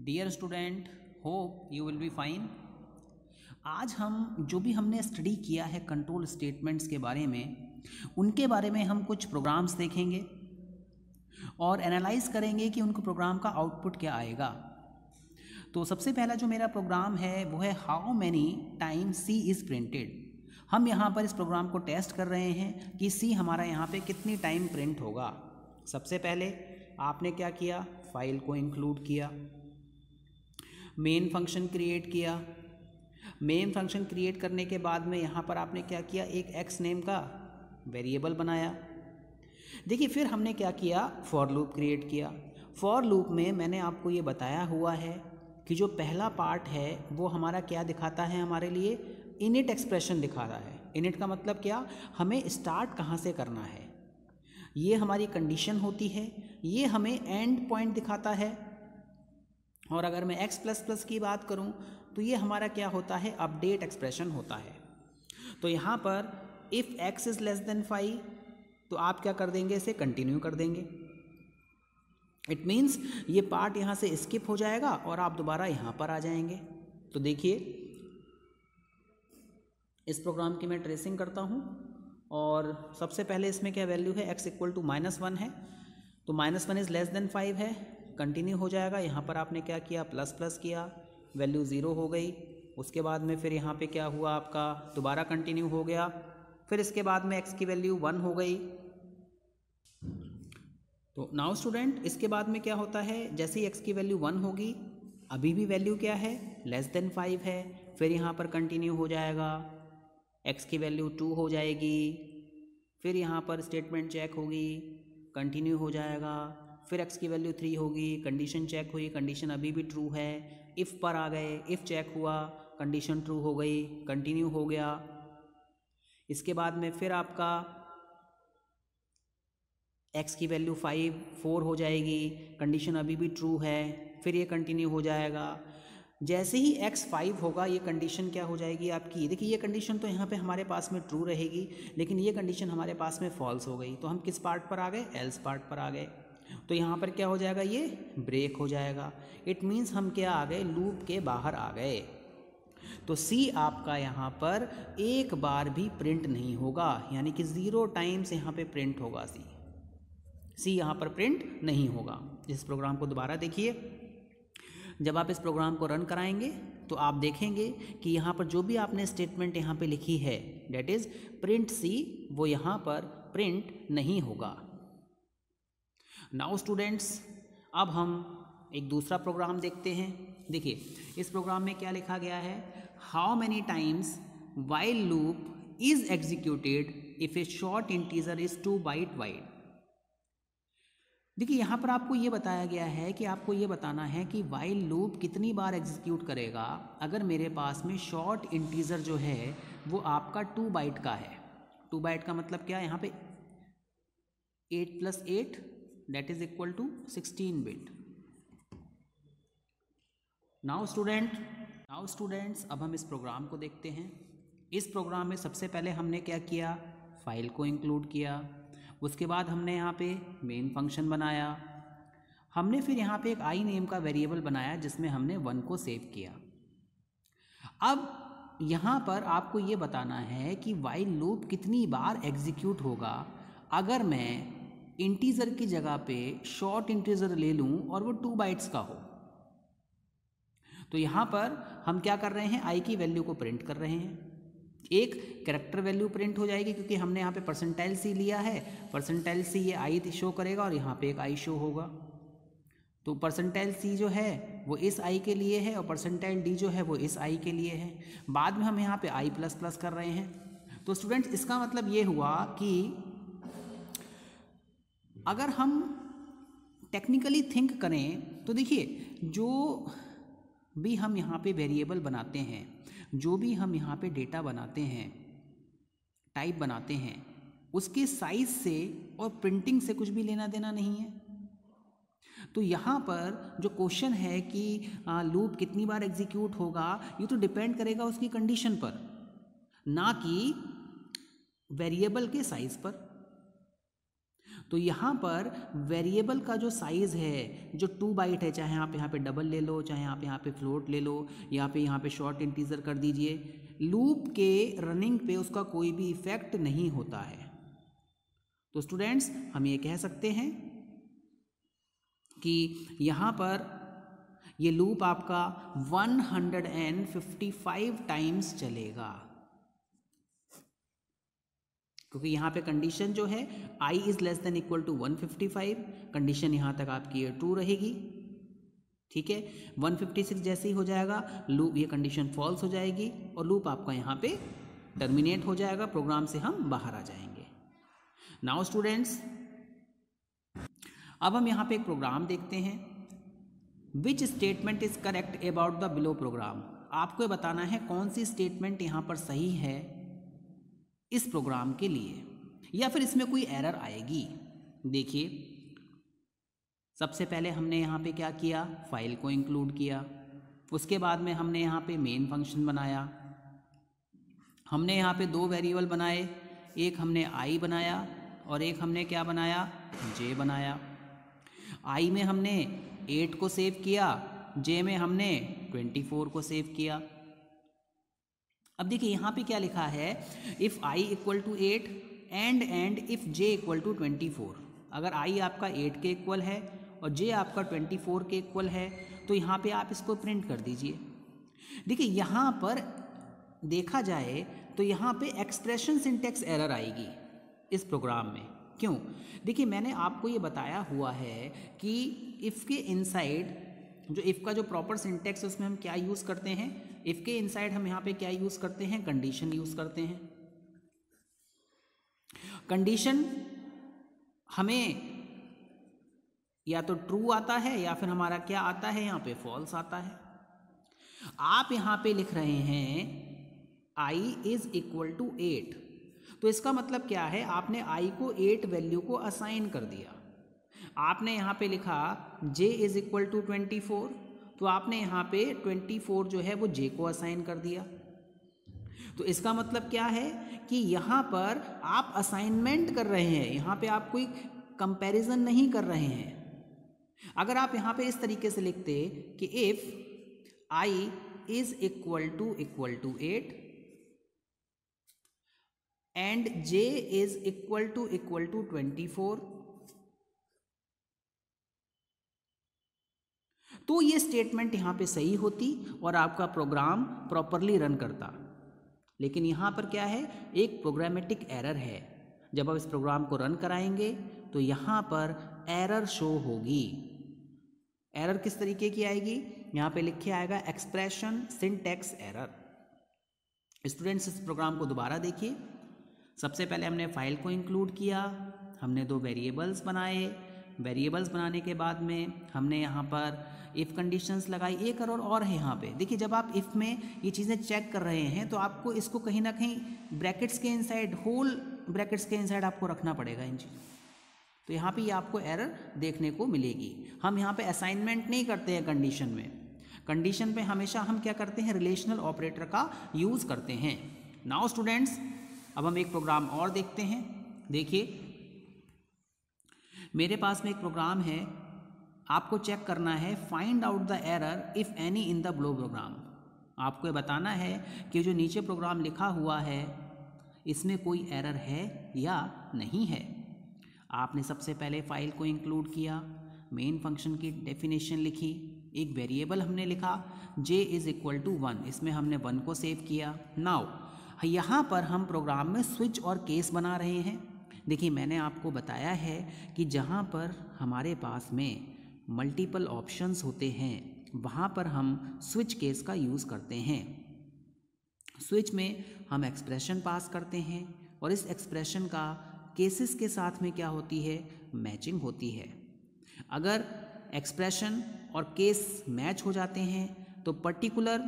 dear student hope you will be fine आज हम जो भी हमने स्टडी किया है कंट्रोल स्टेटमेंट्स के बारे में उनके बारे में हम कुछ प्रोग्राम्स देखेंगे और एनालाइज करेंगे कि उनको प्रोग्राम का आउटपुट क्या आएगा तो सबसे पहला जो मेरा प्रोग्राम है वो है how many time C is printed हम यहाँ पर इस प्रोग्राम को टेस्ट कर रहे हैं कि सी हमारा यहाँ पे कितनी टाइम प्रिंट होगा सबसे पहले आपने क्या किया फाइल को इंक्लूड किया मेन फंक्शन क्रिएट किया मेन फंक्शन क्रिएट करने के बाद में यहाँ पर आपने क्या किया एक एक्स नेम का वेरिएबल बनाया देखिए फिर हमने क्या किया फॉर लूप क्रिएट किया फॉर लूप में मैंने आपको ये बताया हुआ है कि जो पहला पार्ट है वो हमारा क्या दिखाता है हमारे लिए इनिट एक्सप्रेशन दिखा रहा है इनिट का मतलब क्या हमें स्टार्ट कहाँ से करना है ये हमारी कंडीशन होती है ये हमें एंड पॉइंट दिखाता है और अगर मैं एक्स प्लस प्लस की बात करूँ तो ये हमारा क्या होता है अपडेट एक्सप्रेशन होता है तो यहाँ पर if x is less than five तो आप क्या कर देंगे इसे कंटिन्यू कर देंगे इट मीन्स ये पार्ट यहाँ से स्किप हो जाएगा और आप दोबारा यहाँ पर आ जाएंगे तो देखिए इस प्रोग्राम की मैं ट्रेसिंग करता हूँ और सबसे पहले इसमें क्या वैल्यू है x equal to minus one है तो minus one is less than five है कंटिन्यू हो जाएगा यहाँ पर आपने क्या किया प्लस प्लस किया वैल्यू ज़ीरो हो गई उसके बाद में फिर यहाँ पे क्या हुआ आपका दोबारा कंटिन्यू हो गया फिर इसके बाद में एक्स की वैल्यू वन हो गई तो नाउ स्टूडेंट इसके बाद में क्या होता है जैसे ही एक्स की वैल्यू वन होगी अभी भी वैल्यू क्या है लेस देन फाइव है फिर यहाँ पर कंटिन्यू हो जाएगा एक्स की वैल्यू टू हो जाएगी फिर यहाँ पर स्टेटमेंट चेक होगी कंटिन्यू हो जाएगा फिर एक्स की वैल्यू थ्री होगी कंडीशन चेक हुई कंडीशन अभी भी ट्रू है इफ़ पर आ गए इफ़ चेक हुआ कंडीशन ट्रू हो गई कंटिन्यू हो गया इसके बाद में फिर आपका एक्स की वैल्यू फाइव फोर हो जाएगी कंडीशन अभी भी ट्रू है फिर ये कंटिन्यू हो जाएगा जैसे ही एक्स फाइव होगा ये कंडीशन क्या हो जाएगी आपकी देखिए ये कंडीशन तो यहाँ पे हमारे पास में ट्रू रहेगी लेकिन ये कंडीशन हमारे पास में फॉल्स हो गई तो हम किस पार्ट पर आ गए एल्स पार्ट पर आ गए तो यहाँ पर क्या हो जाएगा ये ब्रेक हो जाएगा इट मीन्स हम क्या आ गए लूप के बाहर आ गए तो सी आपका यहाँ पर एक बार भी प्रिंट नहीं होगा यानी कि ज़ीरो टाइम्स यहाँ पे प्रिंट होगा सी सी यहाँ पर प्रिंट नहीं होगा इस प्रोग्राम को दोबारा देखिए जब आप इस प्रोग्राम को रन कराएंगे तो आप देखेंगे कि यहाँ पर जो भी आपने स्टेटमेंट यहाँ पे लिखी है डेट इज़ प्रिंट सी वो यहाँ पर प्रिंट नहीं होगा नाउ स्टूडेंट्स अब हम एक दूसरा प्रोग्राम देखते हैं देखिए इस प्रोग्राम में क्या लिखा गया है how many times while loop is executed if a short integer is two byte wide देखिए यहाँ पर आपको ये बताया गया है कि आपको ये बताना है कि वाइल लूप कितनी बार एग्जीक्यूट करेगा अगर मेरे पास में शॉर्ट इंटीजर जो है वो आपका टू बाइट का है टू बाइट का मतलब क्या है यहाँ पे eight plus eight that is equal to 16 bit now student now students अब हम इस प्रोग्राम को देखते हैं इस प्रोग्राम में सबसे पहले हमने क्या किया फाइल को इंक्लूड किया उसके बाद हमने यहाँ पे मेन फंक्शन बनाया हमने फिर यहाँ पे एक आई नेम का वेरिएबल बनाया जिसमें हमने वन को सेव किया अब यहाँ पर आपको ये बताना है कि वाइल लूप कितनी बार एग्जीक्यूट होगा अगर मैं इंटीज़र की जगह पे शॉर्ट इंटीज़र ले लूँ और वो टू बाइट्स का हो तो यहाँ पर हम क्या कर रहे हैं आई की वैल्यू को प्रिंट कर रहे हैं एक करेक्टर वैल्यू प्रिंट हो जाएगी क्योंकि हमने यहाँ पे परसेंटाइल सी लिया है परसेंटाइल सी ये आई शो करेगा और यहाँ पे एक आई शो होगा तो परसेंटाइल सी जो है वो इस आई के लिए है और परसेंटाइल डी जो है वो इस आई के लिए है बाद में हम यहाँ पे आई प्लस प्लस कर रहे हैं तो स्टूडेंट्स इसका मतलब ये हुआ कि अगर हम टेक्निकली थिंक करें तो देखिए जो भी हम यहाँ पे वेरिएबल बनाते हैं जो भी हम यहाँ पे डेटा बनाते हैं टाइप बनाते हैं उसके साइज से और प्रिंटिंग से कुछ भी लेना देना नहीं है तो यहाँ पर जो क्वेश्चन है कि लूप कितनी बार एग्जीक्यूट होगा ये तो डिपेंड करेगा उसकी कंडीशन पर ना कि वेरिएबल के साइज पर तो यहाँ पर वेरिएबल का जो साइज़ है जो टू बाइट है चाहे आप यहाँ पे डबल ले लो चाहे आप यहाँ पे फ्लोट ले लो या पे यहाँ पे शॉर्ट इंटीजर कर दीजिए लूप के रनिंग पे उसका कोई भी इफेक्ट नहीं होता है तो स्टूडेंट्स हम ये कह सकते हैं कि यहाँ पर ये लूप आपका 155 टाइम्स चलेगा क्योंकि यहाँ पे कंडीशन जो है I is less than equal to 155 condition यहाँ तक आपकी ये ट्रू रहेगी ठीक है 156 जैसे ही हो जाएगा लूप ये कंडीशन फॉल्स हो जाएगी और लूप आपका यहाँ पे टर्मिनेट हो जाएगा प्रोग्राम से हम बाहर आ जाएंगे नाउ स्टूडेंट्स अब हम यहाँ पे एक प्रोग्राम देखते हैं which statement is correct about the below program आपको बताना है कौन सी स्टेटमेंट यहाँ पर सही है इस प्रोग्राम के लिए या फिर इसमें कोई एरर आएगी देखिए सबसे पहले हमने यहाँ पे क्या किया फाइल को इंक्लूड किया उसके बाद में हमने यहाँ पे मेन फंक्शन बनाया हमने यहाँ पे दो वेरिएबल बनाए एक हमने आई बनाया और एक हमने क्या बनाया जे बनाया आई में हमने एट को सेव किया जे में हमने ट्वेंटी फोर को सेव किया अब देखिए यहाँ पे क्या लिखा है if I equal to eight and and if J equal to twenty four अगर आई आपका एट के इक्वल है और जे आपका ट्वेंटी फोर के इक्वल है तो यहाँ पे आप इसको प्रिंट कर दीजिए देखिए यहाँ पर देखा जाए तो यहाँ पे एक्सप्रेशन सिंटेक्स एरर आएगी इस प्रोग्राम में क्यों देखिए मैंने आपको ये बताया हुआ है कि इफ़ के इनसाइड जो इफ़ का जो प्रॉपर सिंटेक्स है उसमें हम क्या यूज़ करते हैं इफ़ के इनसाइड हम यहाँ पे क्या यूज़ करते हैं कंडीशन यूज़ करते हैं कंडीशन हमें या तो ट्रू आता है या फिर हमारा क्या आता है यहाँ पे फॉल्स आता है आप यहाँ पे लिख रहे हैं I is equal to eight तो इसका मतलब क्या है आपने आई को एट वैल्यू को असाइन कर दिया आपने यहाँ पे लिखा J is equal to twenty four तो आपने यहाँ पे ट्वेंटी फोर जो है वो जे को असाइन कर दिया तो इसका मतलब क्या है कि यहाँ पर आप असाइनमेंट कर रहे हैं यहाँ पे आप कोई कंपैरिजन नहीं कर रहे हैं अगर आप यहाँ पे इस तरीके से लिखते कि if I is equal to equal to eight and J is equal to equal to twenty four तो ये स्टेटमेंट यहाँ पे सही होती और आपका प्रोग्राम प्रॉपरली रन करता लेकिन यहाँ पर क्या है एक प्रोग्रामेटिक एरर है जब आप इस प्रोग्राम को रन कराएंगे तो यहाँ पर एरर शो होगी एरर किस तरीके की आएगी यहाँ पे लिखे आएगा एक्सप्रेशन सिंटेक्स एरर स्टूडेंट्स इस प्रोग्राम को दोबारा देखिए सबसे पहले हमने फाइल को इंक्लूड किया हमने दो वेरिएबल्स बनाए वेरिएबल्स बनाने के बाद में हमने यहाँ पर इफ़ कंडीशंस लगाई एक करोड़ और है यहाँ पे देखिए जब आप इफ़ में ये चीज़ें चेक कर रहे हैं तो आपको इसको कहीं ना कहीं ब्रैकेट्स के इनसाइड होल ब्रैकेट्स के इनसाइड आपको रखना पड़ेगा इन चीज़ों तो यहाँ पे ये आपको एरर देखने को मिलेगी हम यहाँ पे असाइनमेंट नहीं करते हैं कंडीशन में कंडीशन पे हमेशा हम क्या करते हैं रिलेशनल ऑपरेटर का यूज़ करते हैं नाउ स्टूडेंट्स अब हम एक प्रोग्राम और देखते हैं देखिए मेरे पास में एक प्रोग्राम है आपको चेक करना है find out the error if any in the below program आपको ये बताना है कि जो नीचे प्रोग्राम लिखा हुआ है इसमें कोई एरर है या नहीं है आपने सबसे पहले फाइल को इंक्लूड किया मेन फंक्शन की डेफिनेशन लिखी एक वेरिएबल हमने लिखा J is equal to one इसमें हमने वन को सेव किया नाउ यहाँ पर हम प्रोग्राम में स्विच और केस बना रहे हैं देखिए मैंने आपको बताया है कि जहाँ पर हमारे पास में मल्टीपल ऑप्शंस होते हैं वहाँ पर हम स्विच केस का यूज़ करते हैं स्विच में हम एक्सप्रेशन पास करते हैं और इस एक्सप्रेशन का केसेस के साथ में क्या होती है मैचिंग होती है अगर एक्सप्रेशन और केस मैच हो जाते हैं तो पर्टिकुलर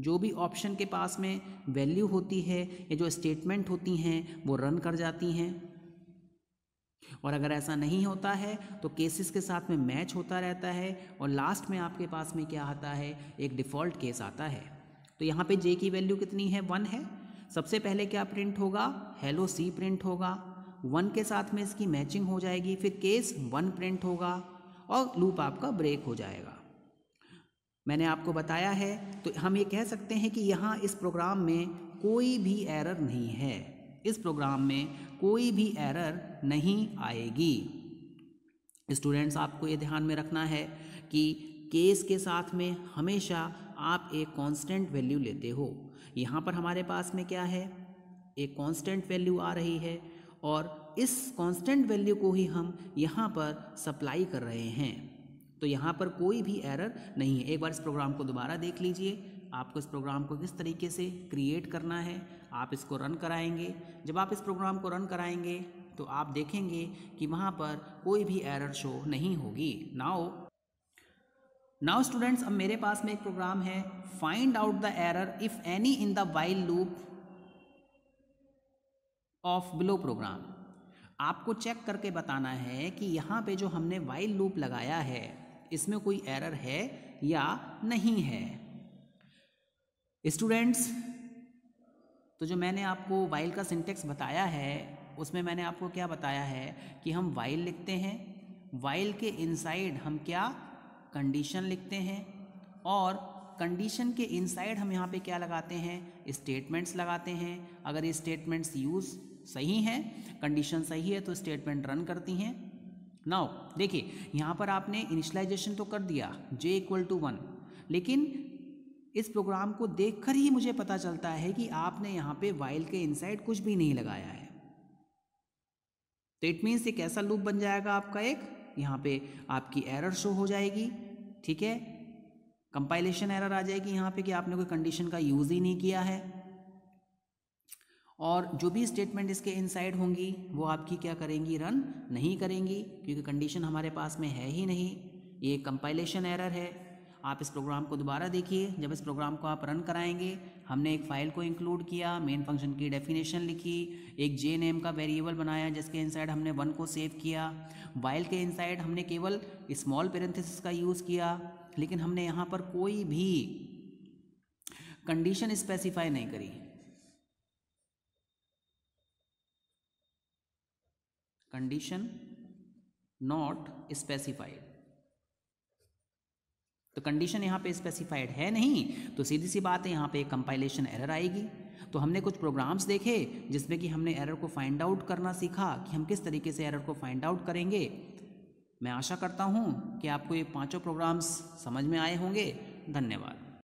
जो भी ऑप्शन के पास में वैल्यू होती है या जो स्टेटमेंट होती हैं वो रन कर जाती हैं और अगर ऐसा नहीं होता है तो केसेस के साथ में मैच होता रहता है और लास्ट में आपके पास में क्या आता है एक डिफ़ॉल्ट केस आता है तो यहाँ पे जे की वैल्यू कितनी है वन है सबसे पहले क्या प्रिंट होगा हेलो सी प्रिंट होगा वन के साथ में इसकी मैचिंग हो जाएगी फिर केस वन प्रिंट होगा और लूप आपका ब्रेक हो जाएगा मैंने आपको बताया है तो हम ये कह सकते हैं कि यहाँ इस प्रोग्राम में कोई भी एरर नहीं है इस प्रोग्राम में कोई भी एरर नहीं आएगी स्टूडेंट्स आपको ये ध्यान में रखना है कि केस के साथ में हमेशा आप एक कांस्टेंट वैल्यू लेते हो यहाँ पर हमारे पास में क्या है एक कांस्टेंट वैल्यू आ रही है और इस कांस्टेंट वैल्यू को ही हम यहाँ पर सप्लाई कर रहे हैं तो यहाँ पर कोई भी एरर नहीं है एक बार इस प्रोग्राम को दोबारा देख लीजिए आपको इस प्रोग्राम को किस तरीके से क्रिएट करना है आप इसको रन कराएंगे जब आप इस प्रोग्राम को रन कराएंगे तो आप देखेंगे कि वहाँ पर कोई भी एरर शो नहीं होगी नाओ नाउ स्टूडेंट्स अब मेरे पास में एक प्रोग्राम है find out the error if any in the while loop of below program आपको चेक करके बताना है कि यहाँ पे जो हमने वाइल लूप लगाया है इसमें कोई एरर है या नहीं है स्टूडेंट्स तो जो मैंने आपको वाइल का सिंटेक्स बताया है उसमें मैंने आपको क्या बताया है कि हम वाइल लिखते हैं वाइल के इनसाइड हम क्या कंडीशन लिखते हैं और कंडीशन के इनसाइड हम यहाँ पे क्या लगाते हैं स्टेटमेंट्स लगाते हैं अगर ये स्टेटमेंट्स यूज़ सही हैं कंडीशन सही है तो स्टेटमेंट रन करती हैं नाउ देखिए यहाँ पर आपने इनिशलाइजेशन तो कर दिया जे इक्वल टू वन लेकिन इस प्रोग्राम को देखकर ही मुझे पता चलता है कि आपने यहाँ पे वाइल के इनसाइड कुछ भी नहीं लगाया है तो इट मीन्स एक ऐसा लूप बन जाएगा आपका एक यहाँ पे आपकी एरर शो हो जाएगी ठीक है कंपाइलेशन एरर आ जाएगी यहाँ पे कि आपने कोई कंडीशन का यूज़ ही नहीं किया है और जो भी स्टेटमेंट इसके इनसाइड होंगी वो आपकी क्या करेंगी रन नहीं करेंगी क्योंकि कंडीशन हमारे पास में है ही नहीं ये कंपाइलेशन एरर है आप इस प्रोग्राम को दोबारा देखिए जब इस प्रोग्राम को आप रन कराएंगे हमने एक फ़ाइल को इंक्लूड किया मेन फंक्शन की डेफिनेशन लिखी एक जे नेम का वेरिएबल बनाया जिसके इनसाइड हमने वन को सेव किया वाइल के इनसाइड हमने केवल स्मॉल पेरेंथिस का यूज़ किया लेकिन हमने यहाँ पर कोई भी कंडीशन स्पेसिफाई नहीं करी कंडीशन नॉट स्पेसिफाइड तो कंडीशन यहाँ पे स्पेसिफाइड है नहीं तो सीधी सी बात है यहाँ पे कंपाइलेशन एरर आएगी तो हमने कुछ प्रोग्राम्स देखे जिसमें कि हमने एरर को फाइंड आउट करना सीखा कि हम किस तरीके से एरर को फाइंड आउट करेंगे मैं आशा करता हूँ कि आपको ये पांचों प्रोग्राम्स समझ में आए होंगे धन्यवाद